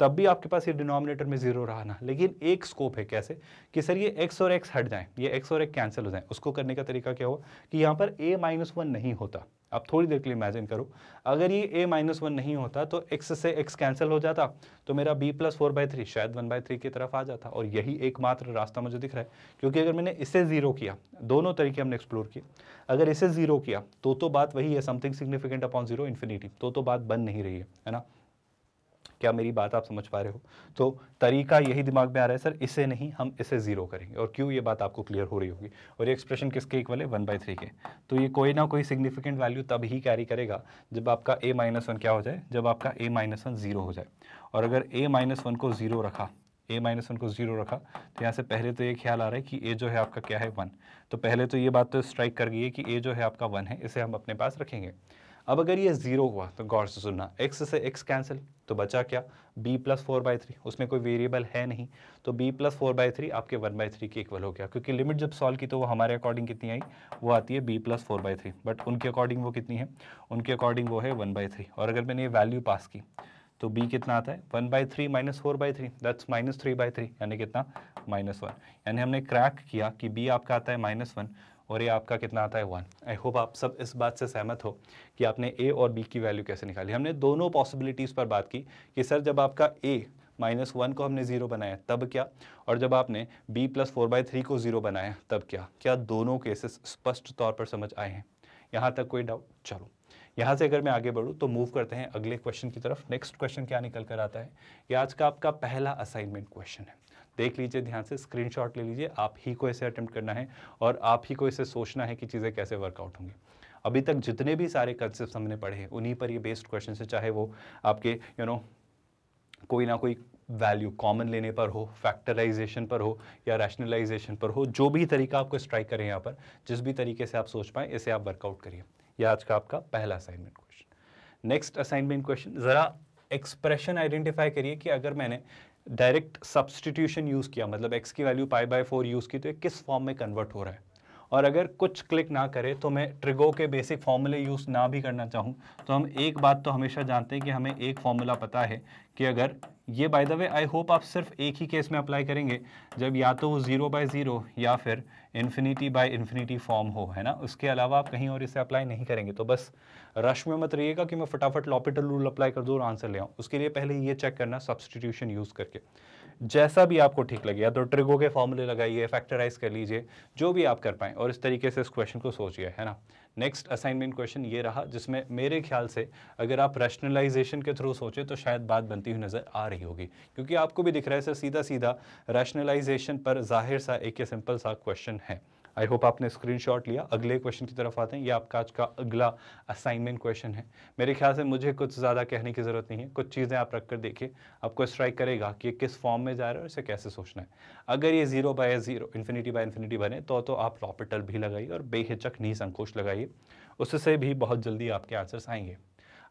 तब भी आपके पास ये डिनोमिनेटर में जीरो रहा ना लेकिन एक स्कोप है कैसे कि सर ये एक्स और एक्स हट जाएं ये एक्स और एक्स कैंसिल हो जाएं उसको करने का तरीका क्या हो कि यहाँ पर ए माइनस वन नहीं होता आप थोड़ी देर के लिए इमेजिन करो अगर ये ए माइनस वन नहीं होता तो एक्स से एक्स कैंसिल हो जाता तो मेरा b plus four by three शायद वन बाई थ्री की तरफ आ जाता और यही एकमात्र रास्ता मुझे दिख रहा है क्योंकि अगर मैंने इसे ज़ीरो किया दोनों तरीके हमने एक्सप्लोर किए अगर इसे ज़ीरो किया तो तो बात वही है something significant upon zero infinity तो तो बात बन नहीं रही है ना क्या मेरी बात आप समझ पा रहे हो तो तरीका यही दिमाग में आ रहा है सर इसे नहीं हम इसे ज़ीरो करेंगे और क्यों ये बात आपको क्लियर हो रही होगी और ये एक्सप्रेशन किसके इक्वल है वन बाई थ्री के तो ये कोई ना कोई सिग्निफिकेंट वैल्यू तब ही कैरी करेगा जब आपका ए माइनस वन क्या हो जाए जब आपका ए माइनस वन ज़ीरो हो जाए और अगर ए माइनस वन को ज़ीरो रखा ए माइनस वन को जीरो रखा तो यहाँ से पहले तो ये ख्याल आ रहा है कि ए जो है आपका क्या है वन तो पहले तो ये बात तो स्ट्राइक कर गई है कि ए जो है आपका वन है इसे हम अपने पास रखेंगे अब अगर ये ज़ीरो हुआ तो गौर से सुनना एक्स से एक्स कैंसिल तो बचा क्या b plus four by three उसमें कोई वेरिएबल है नहीं तो b plus four by three आपके वन बाई थ्री के इक्वल हो गया क्योंकि लिमिट जब सॉल्व की तो वो हमारे अकॉर्डिंग कितनी आई वो आती है b plus four by three but उनके अकॉर्डिंग वो कितनी है उनके अकॉर्डिंग वो है वन बाई थ्री और अगर मैंने ये वैल्यू पास की तो b कितना आता है one by three minus four by three that's minus three by three यानी कितना माइनस वन यानी हमने क्रैक किया कि b आपका आता है माइनस वन और ये आपका कितना आता है वन आई होप आप सब इस बात से सहमत हो कि आपने ए और बी की वैल्यू कैसे निकाली हमने दोनों पॉसिबिलिटीज़ पर बात की कि सर जब आपका ए माइनस वन को हमने ज़ीरो बनाया तब क्या और जब आपने b plus four by three को ज़ीरो बनाया तब क्या क्या दोनों केसेस स्पष्ट तौर पर समझ आए हैं यहाँ तक कोई डाउट चलो यहाँ से अगर मैं आगे बढ़ूँ तो मूव करते हैं अगले क्वेश्चन की तरफ नेक्स्ट क्वेश्चन क्या निकल कर आता है ये आज का आपका पहला असाइनमेंट क्वेश्चन है देख लीजिए ध्यान से स्क्रीनशॉट ले लीजिए आप ही को इसे अटैम्प्ट करना है और आप ही को इसे सोचना है कि चीज़ें कैसे वर्कआउट होंगी अभी तक जितने भी सारे कंसेप्ट हमने पढ़े हैं उन्हीं पर ये बेस्ड क्वेश्चन है चाहे वो आपके यू you नो know, कोई ना कोई वैल्यू कॉमन लेने पर हो फैक्टराइजेशन पर हो या रैशनलाइजेशन पर हो जो भी तरीका आपको स्ट्राइक करें यहाँ पर जिस भी तरीके से आप सोच पाएँ इसे आप वर्कआउट करिए यह आज का आपका पहला assignment question next assignment question ज़रा एक्सप्रेशन आइडेंटिफाई करिए कि अगर मैंने डायरेक्ट सब्सटीट्यूशन यूज़ किया मतलब एक्स की value pi by four use की तो ये किस फॉर्म में कन्वर्ट हो रहा है और अगर कुछ क्लिक ना करे तो मैं ट्रिगो के बेसिक फॉर्मूले यूज़ ना भी करना चाहूँ तो हम एक बात तो हमेशा जानते हैं कि हमें एक फॉर्मूला पता है कि अगर ये by the way I hope आप सिर्फ एक ही केस में अप्लाई करेंगे जब या तो वो ज़ीरो बाय ज़ीरो या फिर इन्फिनिटी बाय इन्फिनिटी फॉर्म हो है ना उसके अलावा आप कहीं और इसे अप्लाई नहीं करेंगे तो बस रश में मत रहिएगा कि मैं फटाफट लॉपिटल रूल अप्लाई कर दूँ और आंसर ले आऊँ उसके लिए पहले ये चेक करना सब्सटीट्यूशन यूज़ करके जैसा भी आपको ठीक लगे या तो ट्रिगो के फॉर्मूले लगाइए फैक्टराइज कर लीजिए जो भी आप कर पाएँ और इस तरीके से इस क्वेश्चन को सोचिए है ना नेक्स्ट असाइनमेंट क्वेश्चन ये रहा जिसमें मेरे ख्याल से अगर आप रैशनलाइजेशन के थ्रू सोचें तो शायद बात बनती हुई नज़र आ रही होगी क्योंकि आपको भी दिख रहा है सर सीधा सीधा रैशनलाइजेशन पर जाहिर सा एक सिंपल सा क्वेश्चन है आई होप आपने स्क्रीनशॉट लिया अगले क्वेश्चन की तरफ आते हैं ये आपका आज का अगला असाइनमेंट क्वेश्चन है मेरे ख्याल से मुझे कुछ ज़्यादा कहने की ज़रूरत नहीं है कुछ चीज़ें आप रख कर देखिए आपको स्ट्राइक करेगा कि किस फॉर्म में जा रहा है और इसे कैसे सोचना है अगर ये zero by zero infinity by infinity बने तो तो आप लॉपिटल भी लगाइए और बेहिचक नहीं संकोच लगाइए उससे भी बहुत जल्दी आपके आंसर्स आएंगे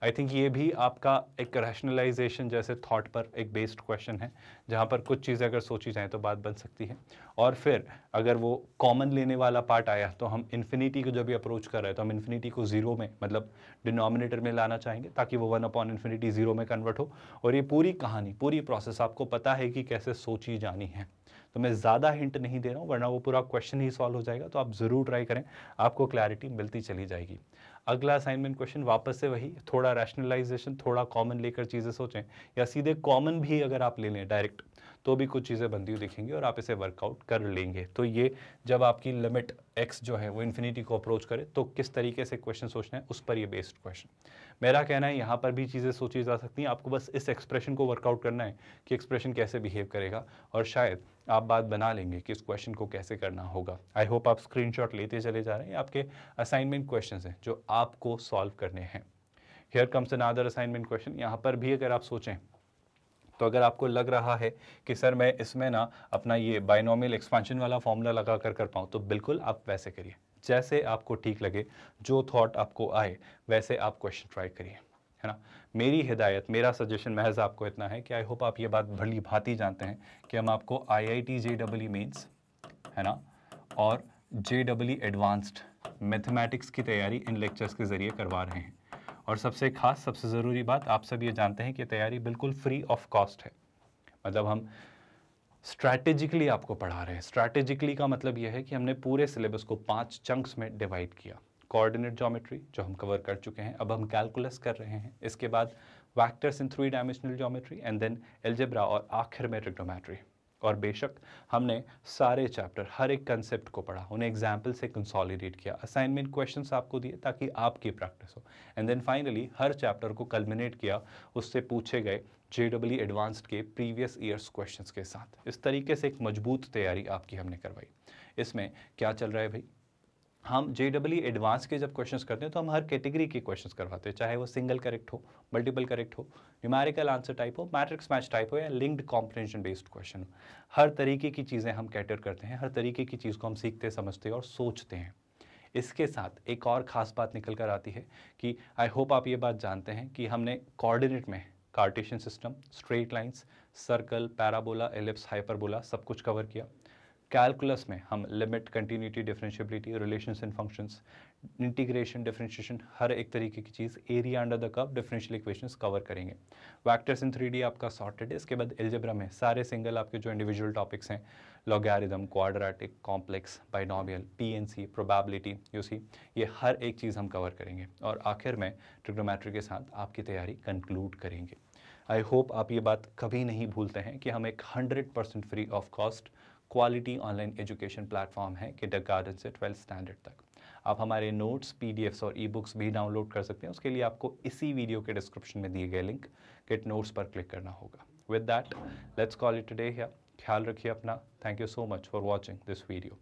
आई थिंक ये भी आपका एक रैशनलाइजेशन जैसे थाट पर एक बेस्ड क्वेश्चन है जहाँ पर कुछ चीज़ें अगर सोची जाएँ तो बात बन सकती है और फिर अगर वो कॉमन लेने वाला पार्ट आया तो हम इन्फिनिटी को जब भी अप्रोच कर रहे हैं तो हम इन्फिनिटी को ज़ीरो में मतलब डिनोमिनेटर में लाना चाहेंगे ताकि वो वन अपॉन इन्फिनिटी ज़ीरो में कन्वर्ट हो और ये पूरी कहानी पूरी प्रोसेस आपको पता है कि कैसे सोची जानी है तो मैं ज़्यादा हिंट नहीं दे रहा हूँ वरना वो पूरा क्वेश्चन ही सॉल्व हो जाएगा तो आप ज़रूर ट्राई करें आपको क्लैरिटी मिलती चली जाएगी अगला असाइनमेंट क्वेश्चन वापस से वही थोड़ा रैशनलाइजेशन थोड़ा कॉमन लेकर चीज़ें सोचें या सीधे कॉमन भी अगर आप ले लें डायरेक्ट तो भी कुछ चीज़ें बनती हुई दिखेंगी और आप इसे वर्कआउट कर लेंगे तो ये जब आपकी लिमिट एक्स जो है वो इन्फिनिटी को अप्रोच करे तो किस तरीके से क्वेश्चन सोचना है उस पर ये बेस्ड क्वेश्चन मेरा कहना है यहाँ पर भी चीज़ें सोची जा सकती हैं आपको बस इस एक्सप्रेशन को वर्कआउट करना है कि एक्सप्रेशन कैसे बिहेव करेगा और शायद आप बात बना लेंगे कि इस क्वेश्चन को कैसे करना होगा आई होप आप स्क्रीन लेते चले जा रहे हैं आपके असाइनमेंट क्वेश्चन हैं जो आपको सॉल्व करने हैं here comes another assignment question यहाँ पर भी अगर आप सोचें तो अगर आपको लग रहा है कि सर मैं इसमें ना अपना ये बाइनॉमियल एक्सपांशन वाला फॉर्मूला लगा कर कर पाऊँ तो बिल्कुल आप वैसे करिए जैसे आपको ठीक लगे जो थॉट आपको आए वैसे आप क्वेश्चन ट्राई करिए है ना मेरी हिदायत मेरा सजेशन महज आपको इतना है कि आई होप आप ये बात भली भांति जानते हैं कि हम आपको I I T J double E mains है ना और J double E advanced mathematics की तैयारी इन लेक्चर्स के ज़रिए करवा रहे हैं और सबसे खास सबसे ज़रूरी बात आप सब ये जानते हैं कि तैयारी बिल्कुल फ्री ऑफ कॉस्ट है मतलब हम स्ट्रैटेजिकली आपको पढ़ा रहे हैं स्ट्रैटेजिकली का मतलब यह है कि हमने पूरे सिलेबस को पांच चंक्स में डिवाइड किया कोऑर्डिनेट ज्योमेट्री जो हम कवर कर चुके हैं अब हम कैलकुलस कर रहे हैं इसके बाद vectors in three dimensional geometry and then algebra और आखिर में ट्रिग्नोमेट्री और बेशक हमने सारे चैप्टर हर एक कंसेप्ट को पढ़ा उन्हें एग्जाम्पल से कंसॉलिडेट किया असाइनमेंट क्वेश्चंस आपको दिए ताकि आपकी प्रैक्टिस हो एंड देन फाइनली हर चैप्टर को कलमिनेट किया उससे पूछे गए जे डब्ल्यू एडवांस्ड के प्रीवियस ईयर्स क्वेश्चंस के साथ इस तरीके से एक मजबूत तैयारी आपकी हमने करवाई इसमें क्या चल रहा है भाई हम जे डब्ल्यू एडवांस के जब क्वेश्चंस करते हैं तो हम हर कैटेगरी के क्वेश्चंस करवाते हैं चाहे वो सिंगल करेक्ट हो मल्टीपल करेक्ट हो न्यूमेरिकल आंसर टाइप हो मैट्रिक्स मैच टाइप हो या लिंक्ड कॉम्प्रेंशन बेस्ड क्वेश्चन हर तरीके की चीज़ें हम कैटर करते हैं हर तरीके की चीज़ को हम सीखते समझते और सोचते हैं इसके साथ एक और ख़ास बात निकल कर आती है कि आई होप आप ये बात जानते हैं कि हमने कोऑर्डिनेट में cartesian system straight lines circle parabola ellipse hyperbola सब कुछ कवर किया कैलकुलस में हम limit continuity differentiability relations and functions integration differentiation हर एक तरीके की चीज़ area under the curve differential equations cover करेंगे वैक्टर्स इन थ्री आपका सॉर्टेड है इसके बाद एल्जेब्रा में सारे सिंगल आपके जो इंडिविजुअल टॉपिक्स हैं logarithm quadratic complex binomial PNC probability यूसी ये हर एक चीज़ हम कवर करेंगे और आखिर में ट्रिग्नोमेट्री के साथ आपकी तैयारी कंक्लूड करेंगे आई होप आप ये बात कभी नहीं भूलते हैं कि हम एक 100 percent free of cost quality online education platform है कि द गार्डन से ट्वेल्थ स्टैंडर्ड तक आप हमारे नोट्स पीडीएफ्स और ई बुक्स भी डाउनलोड कर सकते हैं उसके लिए आपको इसी वीडियो के डिस्क्रिप्शन में दिए गए लिंक गेट नोट्स पर क्लिक करना होगा with that let's call it today ख्याल रखिए अपना thank you so much for watching this video